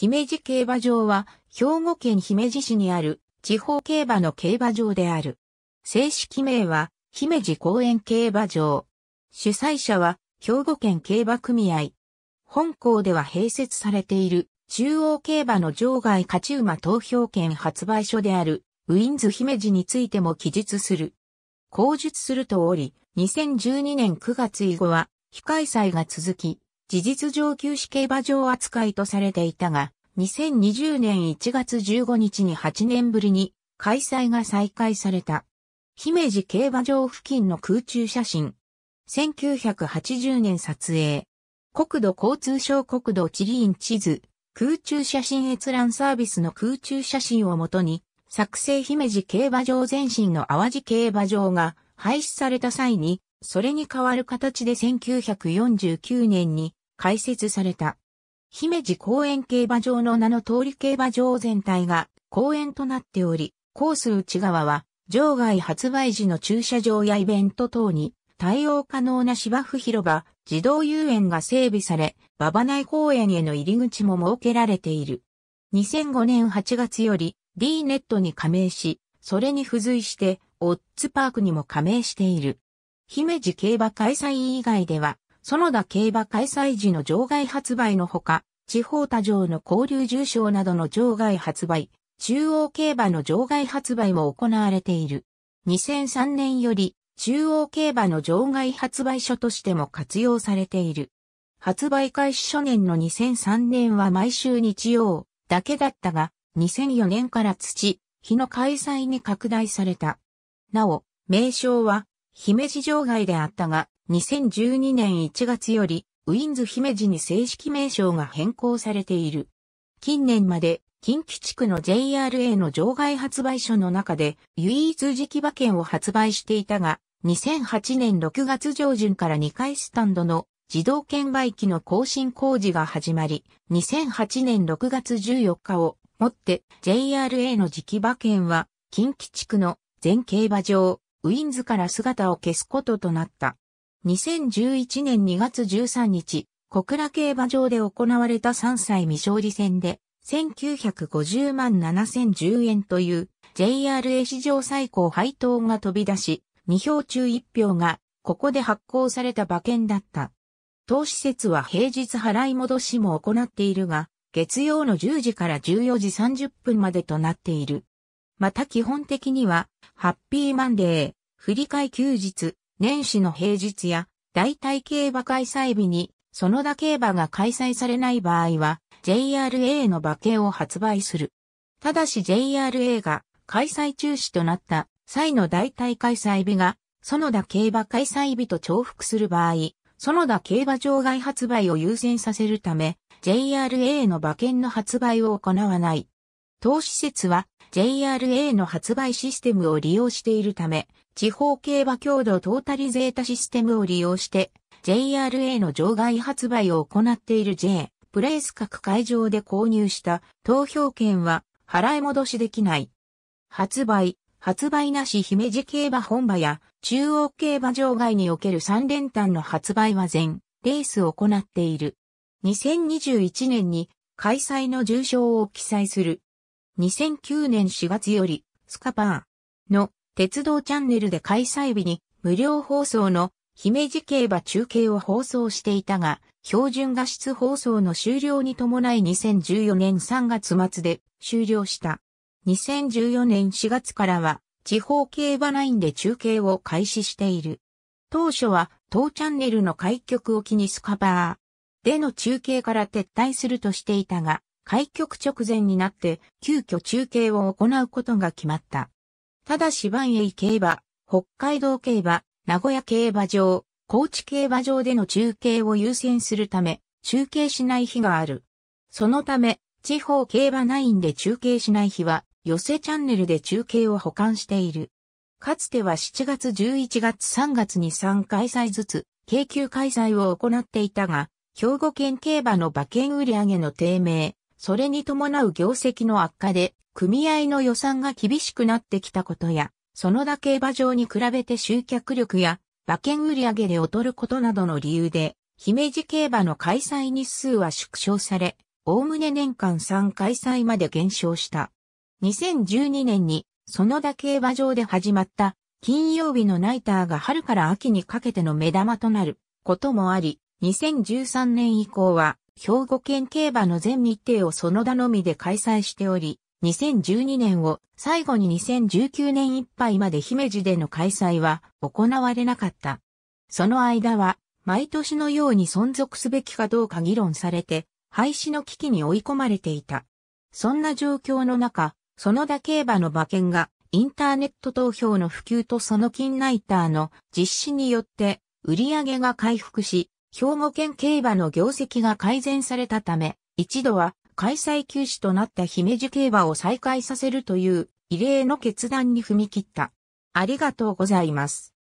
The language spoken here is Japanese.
姫路競馬場は、兵庫県姫路市にある地方競馬の競馬場である。正式名は、姫路公園競馬場。主催者は、兵庫県競馬組合。本校では併設されている、中央競馬の場外勝ち馬投票券発売所である、ウィンズ姫路についても記述する。口述するとおり、2012年9月以後は、非開催が続き、事実上休止競馬場扱いとされていたが、2020年1月15日に8年ぶりに開催が再開された。姫路競馬場付近の空中写真。1980年撮影。国土交通省国土地理院地図、空中写真閲覧サービスの空中写真をもとに、作成姫路競馬場前身の淡路競馬場が廃止された際に、それに代わる形で1949年に開設された。姫路公園競馬場の名の通り競馬場全体が公園となっており、コース内側は場外発売時の駐車場やイベント等に対応可能な芝生広場、児童遊園が整備され、馬場内公園への入り口も設けられている。2005年8月より D ネットに加盟し、それに付随してオッツパークにも加盟している。姫路競馬開催以外では、園田競馬開催時の場外発売のほか、地方多場の交流重賞などの場外発売、中央競馬の場外発売も行われている。2003年より中央競馬の場外発売所としても活用されている。発売開始初年の2003年は毎週日曜だけだったが、2004年から土、日の開催に拡大された。なお、名称は姫路場外であったが、2012年1月より、ウィンズ姫路に正式名称が変更されている。近年まで、近畿地区の JRA の場外発売所の中で、唯一磁気馬券を発売していたが、2008年6月上旬から2回スタンドの自動券売機の更新工事が始まり、2008年6月14日をもって JRA の磁気馬券は近畿地区の全競馬場、ウィンズから姿を消すこととなった。2011年2月13日、小倉競馬場で行われた3歳未勝利戦で、1950万7010円という JRA 史上最高配当が飛び出し、2票中1票がここで発行された馬券だった。当施設は平日払い戻しも行っているが、月曜の10時から14時30分までとなっている。また基本的には、ハッピーマンデー、振り替休日、年始の平日や代替競馬開催日に、その他競馬が開催されない場合は、JRA の馬券を発売する。ただし JRA が開催中止となった際の代替開催日が、園田競馬開催日と重複する場合、園田競馬場外発売を優先させるため、JRA の馬券の発売を行わない。投施設は JRA の発売システムを利用しているため、地方競馬共同トータリゼータシステムを利用して、JRA の場外発売を行っている J、プレイス各会場で購入した投票券は払い戻しできない。発売、発売なし姫路競馬本場や中央競馬場外における3連単の発売は全レースを行っている。2021年に開催の重賞を記載する2009年4月より、スカパーの鉄道チャンネルで開催日に無料放送の姫路競馬中継を放送していたが、標準画質放送の終了に伴い2014年3月末で終了した。2014年4月からは地方競馬ラインで中継を開始している。当初は当チャンネルの開局を機にスカパーでの中継から撤退するとしていたが、開局直前になって急遽中継を行うことが決まった。ただし万栄競馬、北海道競馬、名古屋競馬場、高知競馬場での中継を優先するため、中継しない日がある。そのため、地方競馬ナインで中継しない日は、寄せチャンネルで中継を保管している。かつては7月11月3月に3開催ずつ、京急開催を行っていたが、兵庫県競馬の馬券売上げの低迷、それに伴う業績の悪化で、組合の予算が厳しくなってきたことや、そのだけ馬場に比べて集客力や、馬券売上で劣ることなどの理由で、姫路競馬の開催日数は縮小され、おおむね年間3開催まで減少した。2012年に、そのだけ馬場で始まった、金曜日のナイターが春から秋にかけての目玉となることもあり、2013年以降は兵庫県競馬の全日程をその他のみで開催しており、2012年を最後に2019年いっぱいまで姫路での開催は行われなかった。その間は毎年のように存続すべきかどうか議論されて廃止の危機に追い込まれていた。そんな状況の中、その他競馬の馬券がインターネット投票の普及とその金ナイターの実施によって売り上げが回復し、兵庫県競馬の業績が改善されたため、一度は開催休止となった姫路競馬を再開させるという異例の決断に踏み切った。ありがとうございます。